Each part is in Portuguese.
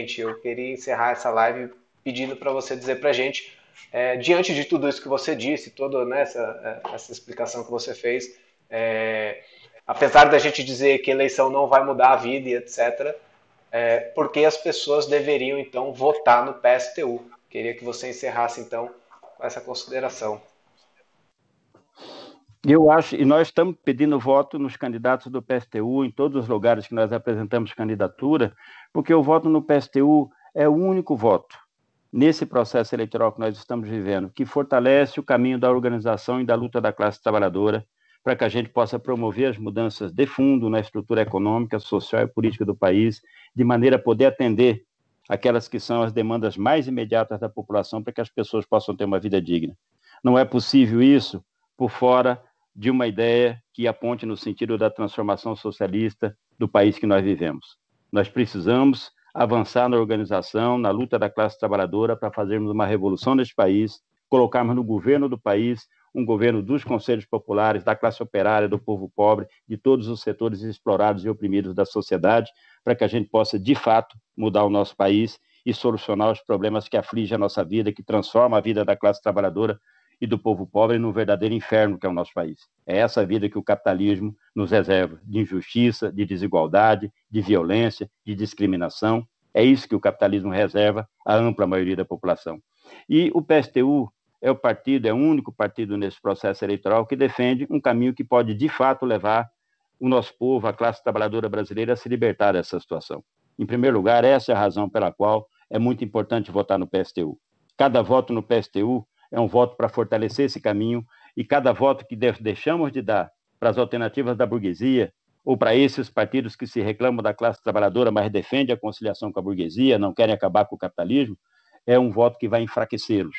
Gente, eu queria encerrar essa live pedindo para você dizer para a gente, é, diante de tudo isso que você disse, toda né, essa, é, essa explicação que você fez, é, apesar da gente dizer que eleição não vai mudar a vida e etc., é, por que as pessoas deveriam, então, votar no PSTU? Queria que você encerrasse, então, com essa consideração. Eu acho, e nós estamos pedindo voto nos candidatos do PSTU, em todos os lugares que nós apresentamos candidatura, porque o voto no PSTU é o único voto nesse processo eleitoral que nós estamos vivendo, que fortalece o caminho da organização e da luta da classe trabalhadora para que a gente possa promover as mudanças de fundo na estrutura econômica, social e política do país, de maneira a poder atender aquelas que são as demandas mais imediatas da população para que as pessoas possam ter uma vida digna. Não é possível isso por fora de uma ideia que aponte no sentido da transformação socialista do país que nós vivemos. Nós precisamos avançar na organização, na luta da classe trabalhadora para fazermos uma revolução neste país, colocarmos no governo do país um governo dos conselhos populares, da classe operária, do povo pobre, de todos os setores explorados e oprimidos da sociedade, para que a gente possa, de fato, mudar o nosso país e solucionar os problemas que afligem a nossa vida, que transformam a vida da classe trabalhadora e do povo pobre no verdadeiro inferno que é o nosso país. É essa vida que o capitalismo nos reserva, de injustiça, de desigualdade, de violência, de discriminação. É isso que o capitalismo reserva à ampla maioria da população. E o PSTU é o partido, é o único partido nesse processo eleitoral que defende um caminho que pode, de fato, levar o nosso povo, a classe trabalhadora brasileira, a se libertar dessa situação. Em primeiro lugar, essa é a razão pela qual é muito importante votar no PSTU. Cada voto no PSTU é um voto para fortalecer esse caminho, e cada voto que deixamos de dar para as alternativas da burguesia, ou para esses partidos que se reclamam da classe trabalhadora, mas defendem a conciliação com a burguesia, não querem acabar com o capitalismo, é um voto que vai enfraquecê-los.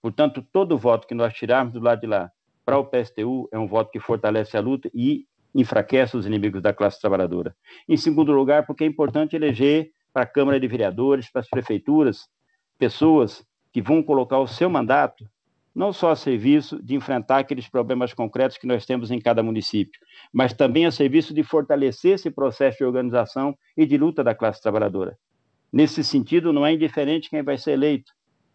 Portanto, todo voto que nós tirarmos do lado de lá para o PSTU é um voto que fortalece a luta e enfraquece os inimigos da classe trabalhadora. Em segundo lugar, porque é importante eleger para a Câmara de Vereadores, para as prefeituras, pessoas que vão colocar o seu mandato não só a serviço de enfrentar aqueles problemas concretos que nós temos em cada município, mas também a serviço de fortalecer esse processo de organização e de luta da classe trabalhadora. Nesse sentido, não é indiferente quem vai ser eleito.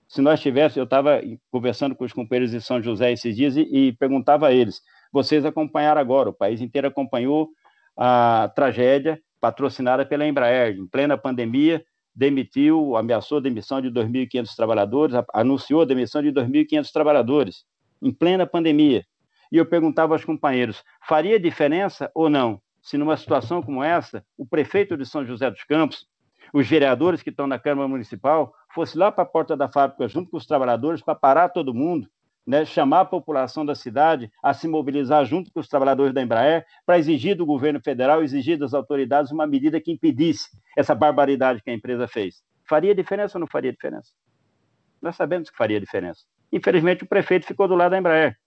Se nós tivéssemos, eu estava conversando com os companheiros de São José esses dias e, e perguntava a eles: vocês acompanharam agora, o país inteiro acompanhou a tragédia patrocinada pela Embraer, em plena pandemia, demitiu, ameaçou a demissão de 2.500 trabalhadores, anunciou a demissão de 2.500 trabalhadores, em plena pandemia. E eu perguntava aos companheiros: faria diferença ou não se, numa situação como essa, o prefeito de São José dos Campos, os vereadores que estão na Câmara Municipal, fosse lá para a porta da fábrica junto com os trabalhadores para parar todo mundo né, chamar a população da cidade a se mobilizar junto com os trabalhadores da Embraer para exigir do governo federal, exigir das autoridades uma medida que impedisse essa barbaridade que a empresa fez. Faria diferença ou não faria diferença? Nós sabemos que faria diferença. Infelizmente, o prefeito ficou do lado da Embraer.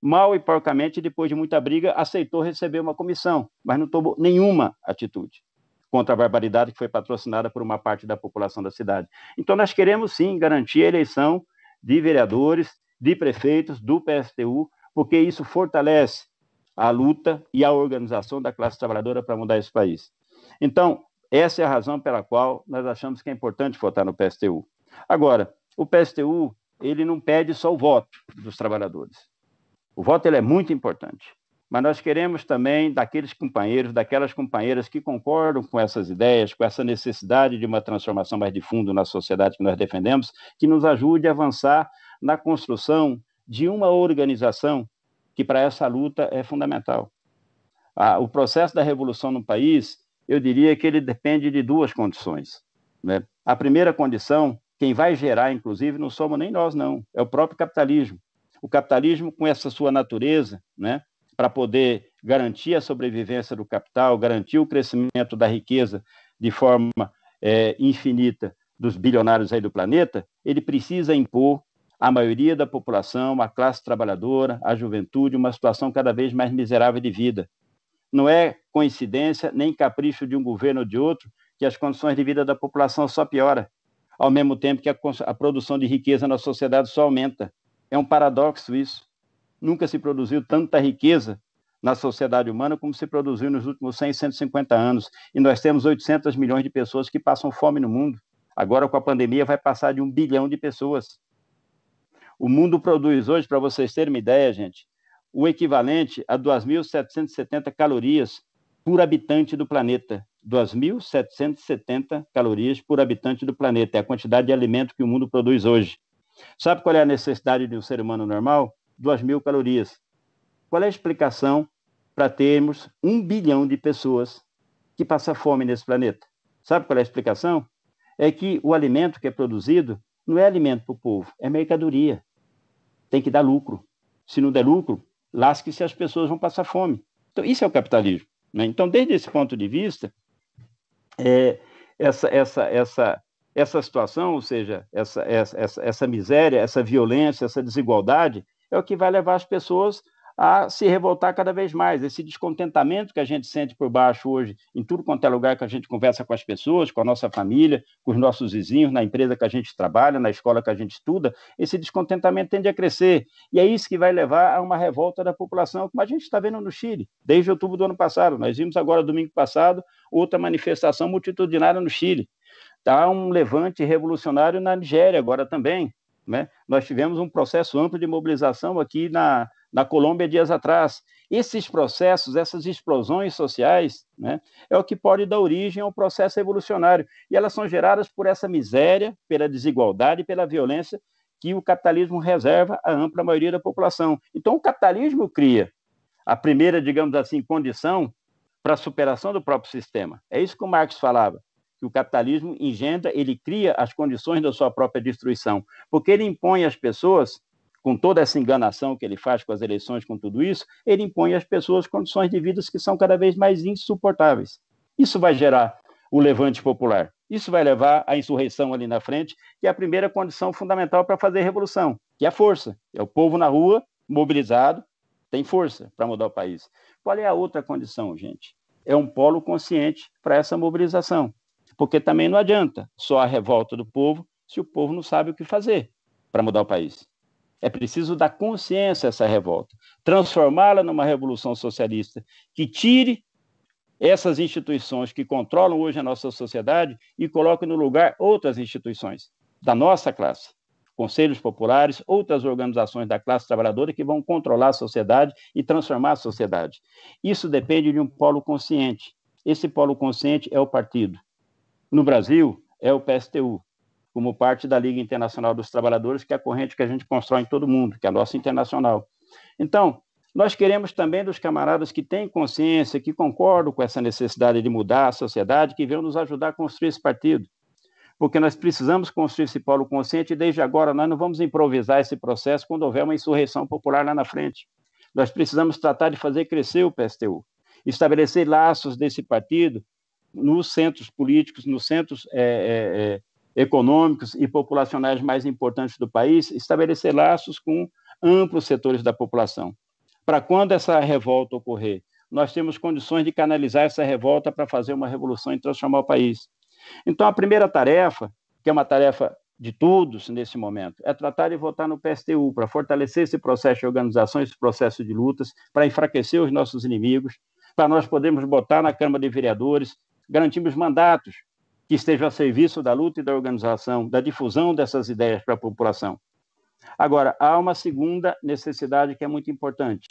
Mal e porcamente, depois de muita briga, aceitou receber uma comissão, mas não tomou nenhuma atitude contra a barbaridade que foi patrocinada por uma parte da população da cidade. Então, nós queremos sim garantir a eleição de vereadores de prefeitos do PSTU, porque isso fortalece a luta e a organização da classe trabalhadora para mudar esse país. Então, essa é a razão pela qual nós achamos que é importante votar no PSTU. Agora, o PSTU, ele não pede só o voto dos trabalhadores. O voto ele é muito importante, mas nós queremos também daqueles companheiros, daquelas companheiras que concordam com essas ideias, com essa necessidade de uma transformação mais de fundo na sociedade que nós defendemos, que nos ajude a avançar na construção de uma organização que para essa luta é fundamental. o processo da revolução no país, eu diria que ele depende de duas condições. Né? A primeira condição, quem vai gerar, inclusive, não somos nem nós, não, é o próprio capitalismo. O capitalismo, com essa sua natureza, né, para poder garantir a sobrevivência do capital, garantir o crescimento da riqueza de forma é, infinita dos bilionários aí do planeta, ele precisa impor a maioria da população, a classe trabalhadora, a juventude, uma situação cada vez mais miserável de vida. Não é coincidência nem capricho de um governo ou de outro que as condições de vida da população só piora, ao mesmo tempo que a, a produção de riqueza na sociedade só aumenta. É um paradoxo isso. Nunca se produziu tanta riqueza na sociedade humana como se produziu nos últimos 100, 150 anos. E nós temos 800 milhões de pessoas que passam fome no mundo. Agora, com a pandemia, vai passar de um bilhão de pessoas. O mundo produz hoje, para vocês terem uma ideia, gente, o equivalente a 2.770 calorias por habitante do planeta. 2.770 calorias por habitante do planeta. É a quantidade de alimento que o mundo produz hoje. Sabe qual é a necessidade de um ser humano normal? 2.000 calorias. Qual é a explicação para termos um bilhão de pessoas que passa fome nesse planeta? Sabe qual é a explicação? É que o alimento que é produzido não é alimento para o povo, é mercadoria tem que dar lucro. Se não der lucro, lasque-se as pessoas vão passar fome. Então, isso é o capitalismo. Né? Então, desde esse ponto de vista, é, essa, essa, essa, essa situação, ou seja, essa, essa, essa, essa miséria, essa violência, essa desigualdade, é o que vai levar as pessoas a se revoltar cada vez mais. Esse descontentamento que a gente sente por baixo hoje, em tudo quanto é lugar que a gente conversa com as pessoas, com a nossa família, com os nossos vizinhos, na empresa que a gente trabalha, na escola que a gente estuda, esse descontentamento tende a crescer. E é isso que vai levar a uma revolta da população, como a gente está vendo no Chile, desde outubro do ano passado. Nós vimos agora, domingo passado, outra manifestação multitudinária no Chile. Está um levante revolucionário na Nigéria agora também. Né? Nós tivemos um processo amplo de mobilização aqui na, na Colômbia dias atrás. Esses processos, essas explosões sociais, né, é o que pode dar origem ao processo evolucionário. E elas são geradas por essa miséria, pela desigualdade, e pela violência que o capitalismo reserva à ampla maioria da população. Então, o capitalismo cria a primeira, digamos assim, condição para a superação do próprio sistema. É isso que o Marx falava que o capitalismo engendra, ele cria as condições da sua própria destruição, porque ele impõe às pessoas, com toda essa enganação que ele faz com as eleições, com tudo isso, ele impõe às pessoas condições de vida que são cada vez mais insuportáveis. Isso vai gerar o levante popular. Isso vai levar à insurreição ali na frente, que é a primeira condição fundamental para fazer revolução, que é a força. É o povo na rua, mobilizado, tem força para mudar o país. Qual é a outra condição, gente? É um polo consciente para essa mobilização porque também não adianta só a revolta do povo se o povo não sabe o que fazer para mudar o país. É preciso dar consciência a essa revolta, transformá-la numa revolução socialista que tire essas instituições que controlam hoje a nossa sociedade e coloque no lugar outras instituições da nossa classe, conselhos populares, outras organizações da classe trabalhadora que vão controlar a sociedade e transformar a sociedade. Isso depende de um polo consciente. Esse polo consciente é o partido no Brasil é o PSTU, como parte da Liga Internacional dos Trabalhadores, que é a corrente que a gente constrói em todo mundo, que é a nossa internacional. Então, nós queremos também dos camaradas que têm consciência, que concordam com essa necessidade de mudar a sociedade, que venham nos ajudar a construir esse partido. Porque nós precisamos construir esse polo consciente e desde agora nós não vamos improvisar esse processo quando houver uma insurreição popular lá na frente. Nós precisamos tratar de fazer crescer o PSTU, estabelecer laços desse partido nos centros políticos, nos centros é, é, é, econômicos e populacionais mais importantes do país, estabelecer laços com amplos setores da população. Para quando essa revolta ocorrer, nós temos condições de canalizar essa revolta para fazer uma revolução e transformar o país. Então, a primeira tarefa, que é uma tarefa de todos nesse momento, é tratar e votar no PSTU para fortalecer esse processo de organização, esse processo de lutas, para enfraquecer os nossos inimigos, para nós podermos botar na Câmara de Vereadores garantimos mandatos que estejam a serviço da luta e da organização, da difusão dessas ideias para a população. Agora, há uma segunda necessidade que é muito importante,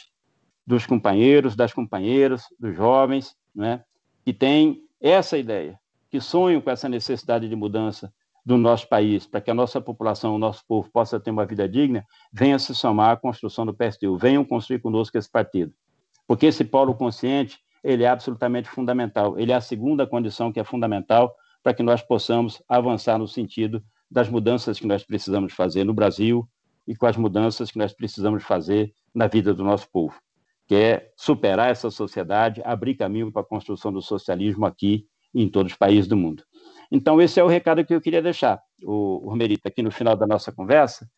dos companheiros, das companheiras, dos jovens, né, que têm essa ideia, que sonham com essa necessidade de mudança do nosso país, para que a nossa população, o nosso povo possa ter uma vida digna, venha se somar à construção do PSTU, venham construir conosco esse partido. Porque esse polo consciente, ele é absolutamente fundamental. Ele é a segunda condição que é fundamental para que nós possamos avançar no sentido das mudanças que nós precisamos fazer no Brasil e com as mudanças que nós precisamos fazer na vida do nosso povo, que é superar essa sociedade, abrir caminho para a construção do socialismo aqui e em todos os países do mundo. Então, esse é o recado que eu queria deixar, o Romerita, aqui no final da nossa conversa,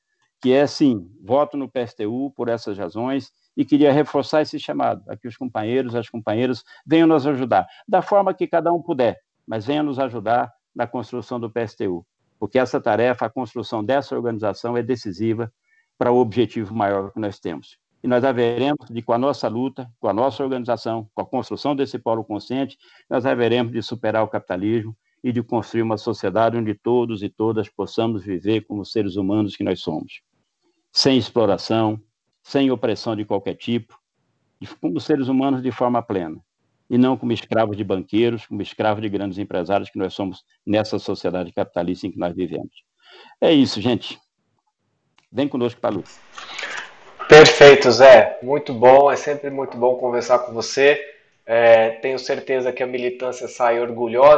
que é, sim, voto no PSTU por essas razões e queria reforçar esse chamado, a que os companheiros, as companheiras venham nos ajudar, da forma que cada um puder, mas venham nos ajudar na construção do PSTU, porque essa tarefa, a construção dessa organização é decisiva para o objetivo maior que nós temos. E nós haveremos de, com a nossa luta, com a nossa organização, com a construção desse polo consciente, nós haveremos de superar o capitalismo e de construir uma sociedade onde todos e todas possamos viver como seres humanos que nós somos, sem exploração, sem opressão de qualquer tipo, como seres humanos de forma plena, e não como escravos de banqueiros, como escravos de grandes empresários que nós somos nessa sociedade capitalista em que nós vivemos. É isso, gente. Vem conosco para a luz. Perfeito, Zé. Muito bom. É sempre muito bom conversar com você. É, tenho certeza que a militância sai orgulhosa.